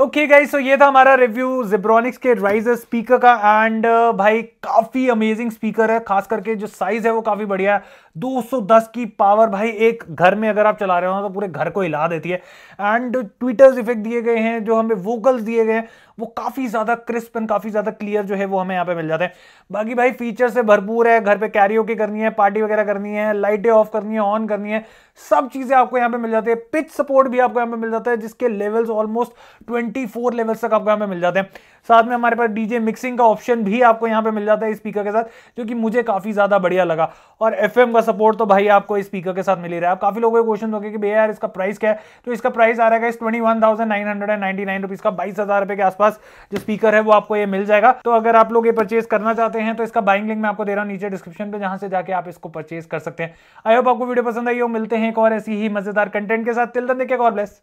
okay guys so ये था हमारा रिव्यू जिब्रॉनिक्स के राइजर स्पीकर का एंड uh, भाई काफ़ी अमेजिंग स्पीकर है खास करके जो साइज़ है वो काफ़ी बढ़िया है 210 की पावर भाई एक घर में अगर आप चला रहे हो तो पूरे घर को हिला देती है एंड ट्विटर्स इफेक्ट दिए गए हैं जो हमें वोकल्स दिए गए हैं वो काफ़ी ज़्यादा क्रिस्प एंड काफ़ी ज़्यादा क्लियर जो है वो हमें यहाँ पे मिल जाते हैं बाकी भाई फीचर से भरपूर है घर पे कैरी ओके करनी है पार्टी वगैरह करनी है लाइटें ऑफ करनी है ऑन करनी है सब चीज़ें आपको यहाँ पे मिल जाती है पिच सपोर्ट भी आपको यहाँ पे मिल जाता है जिसके levels almost twenty twenty four levels तक आपको यहाँ पे मिल जाते हैं साथ में हमारे पास डीजे मिक्सिंग का ऑप्शन भी आपको यहाँ पे मिल जाता है स्पीकर के साथ जो कि मुझे काफी ज्यादा बढ़िया लगा और एफ का सपोर्ट तो भाई आपको स्पीकर के साथ मिल ही रहा है आप काफी लोगों के क्वेश्चन होंगे कि भैया यार इसका प्राइस क्या है तो इसका प्राइस आ रहा है twenty one thousand nine hundred and ninety nine rupees का बाईस हजार रुपए के आसपास जो स्पीकर है वो आपको ये मिल जाएगा तो अगर आप लोग ये परचेज करना चाहते हैं तो इसका बाइंग लिंक मैं आपको दे रहा हूँ नीचे डिस्क्रिप्शन पे जहां से जाके आप इसको परचेज कर सकते हैं आई होप आपको वीडियो पसंद आई हो मिलते हैं एक और ऐसी ही मजेदार कंटेंट के साथ तिल दिन देखिए और ब्लेस